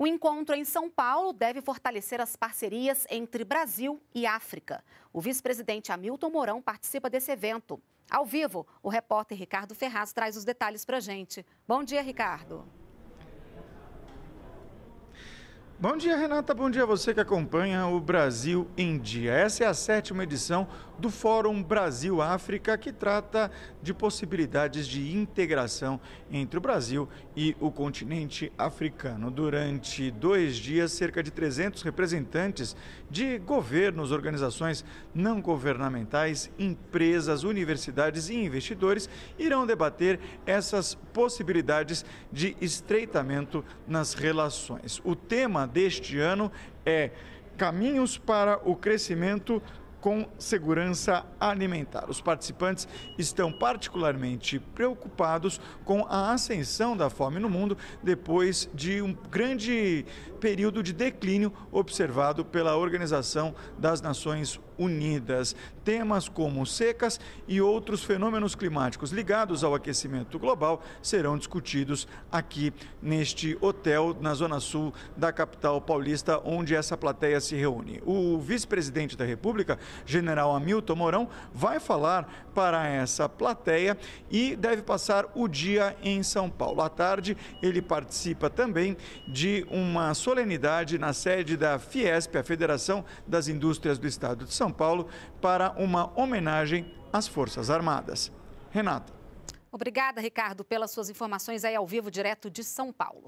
O encontro em São Paulo deve fortalecer as parcerias entre Brasil e África. O vice-presidente Hamilton Mourão participa desse evento. Ao vivo, o repórter Ricardo Ferraz traz os detalhes para a gente. Bom dia, Ricardo. Bom dia, Renata. Bom dia a você que acompanha o Brasil em Dia. Essa é a sétima edição do Fórum Brasil-África, que trata de possibilidades de integração entre o Brasil e o continente africano. Durante dois dias, cerca de 300 representantes de governos, organizações não governamentais, empresas, universidades e investidores irão debater essas possibilidades de estreitamento nas relações. O tema deste ano é Caminhos para o Crescimento com segurança alimentar. Os participantes estão particularmente preocupados com a ascensão da fome no mundo depois de um grande período de declínio observado pela Organização das Nações unidas. Temas como secas e outros fenômenos climáticos ligados ao aquecimento global serão discutidos aqui neste hotel na zona sul da capital paulista, onde essa plateia se reúne. O vice-presidente da República, general Hamilton Mourão, vai falar para essa plateia e deve passar o dia em São Paulo. À tarde, ele participa também de uma solenidade na sede da Fiesp, a Federação das Indústrias do Estado de São são Paulo para uma homenagem às Forças Armadas. Renata. Obrigada, Ricardo, pelas suas informações aí ao vivo, direto de São Paulo.